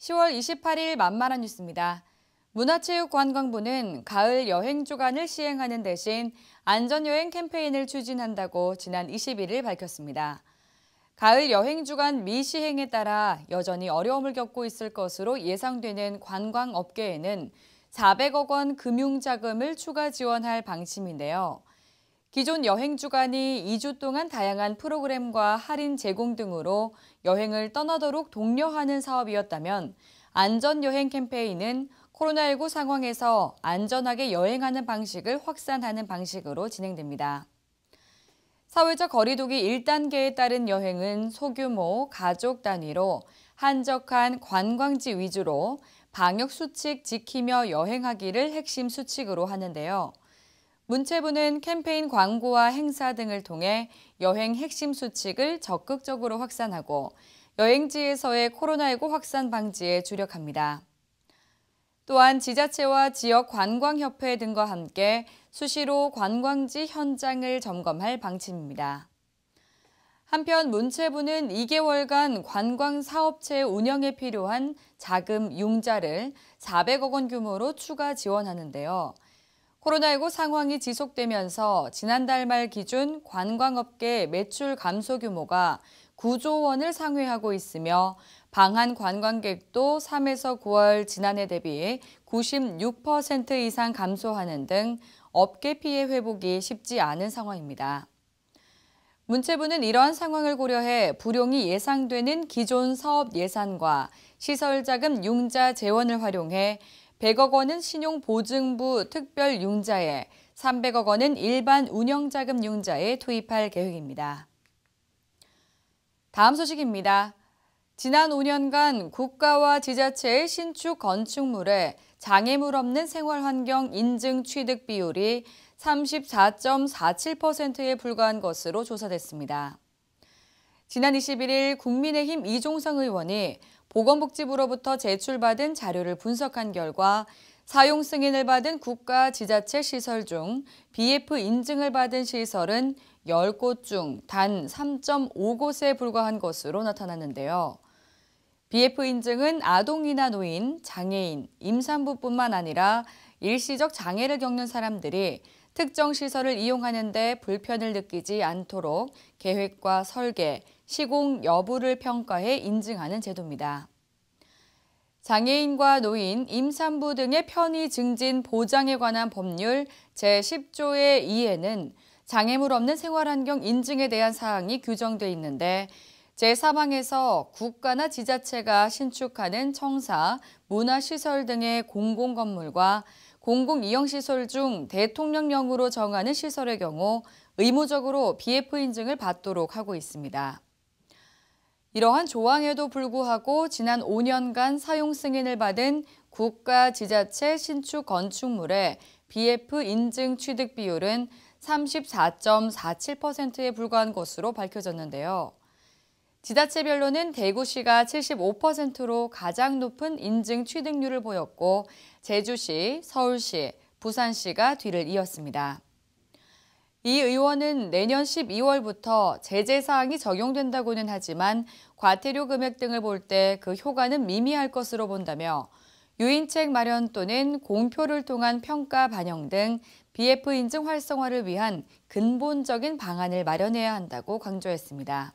10월 28일 만만한 뉴스입니다. 문화체육관광부는 가을 여행 주간을 시행하는 대신 안전여행 캠페인을 추진한다고 지난 21일 밝혔습니다. 가을 여행 주간 미시행에 따라 여전히 어려움을 겪고 있을 것으로 예상되는 관광업계에는 400억 원 금융자금을 추가 지원할 방침인데요. 기존 여행 주간이 2주 동안 다양한 프로그램과 할인 제공 등으로 여행을 떠나도록 독려하는 사업이었다면 안전여행 캠페인은 코로나19 상황에서 안전하게 여행하는 방식을 확산하는 방식으로 진행됩니다. 사회적 거리두기 1단계에 따른 여행은 소규모, 가족 단위로 한적한 관광지 위주로 방역 수칙 지키며 여행하기를 핵심 수칙으로 하는데요. 문체부는 캠페인 광고와 행사 등을 통해 여행 핵심 수칙을 적극적으로 확산하고 여행지에서의 코로나19 확산 방지에 주력합니다. 또한 지자체와 지역 관광협회 등과 함께 수시로 관광지 현장을 점검할 방침입니다. 한편 문체부는 2개월간 관광 사업체 운영에 필요한 자금 융자를 400억 원 규모로 추가 지원하는데요. 코로나19 상황이 지속되면서 지난달 말 기준 관광업계 매출 감소 규모가 9조 원을 상회하고 있으며 방한 관광객도 3에서 9월 지난해 대비 96% 이상 감소하는 등 업계 피해 회복이 쉽지 않은 상황입니다. 문체부는 이러한 상황을 고려해 불용이 예상되는 기존 사업 예산과 시설 자금 융자 재원을 활용해 100억 원은 신용보증부 특별융자에, 300억 원은 일반 운영자금 융자에 투입할 계획입니다. 다음 소식입니다. 지난 5년간 국가와 지자체의 신축 건축물에 장애물 없는 생활환경 인증 취득 비율이 34.47%에 불과한 것으로 조사됐습니다. 지난 21일 국민의힘 이종성 의원이 보건복지부로부터 제출받은 자료를 분석한 결과 사용 승인을 받은 국가 지자체 시설 중 BF 인증을 받은 시설은 10곳 중 단 3.5곳에 불과한 것으로 나타났는데요. BF 인증은 아동이나 노인, 장애인, 임산부뿐만 아니라 일시적 장애를 겪는 사람들이 특정 시설을 이용하는 데 불편을 느끼지 않도록 계획과 설계, 시공 여부를 평가해 인증하는 제도입니다. 장애인과 노인, 임산부 등의 편의 증진 보장에 관한 법률 제10조의 2에는 장애물 없는 생활환경 인증에 대한 사항이 규정돼 있는데 제4방에서 국가나 지자체가 신축하는 청사, 문화시설 등의 공공건물과 공공이용시설 중 대통령령으로 정하는 시설의 경우 의무적으로 BF 인증을 받도록 하고 있습니다. 이러한 조항에도 불구하고 지난 5년간 사용 승인을 받은 국가 지자체 신축 건축물의 BF 인증 취득 비율은 34.47%에 불과한 것으로 밝혀졌는데요. 지자체별로는 대구시가 75%로 가장 높은 인증 취득률을 보였고 제주시, 서울시, 부산시가 뒤를 이었습니다. 이 의원은 내년 12월부터 제재사항이 적용된다고는 하지만 과태료 금액 등을 볼 때 그 효과는 미미할 것으로 본다며 유인책 마련 또는 공표를 통한 평가 반영 등 BF 인증 활성화를 위한 근본적인 방안을 마련해야 한다고 강조했습니다.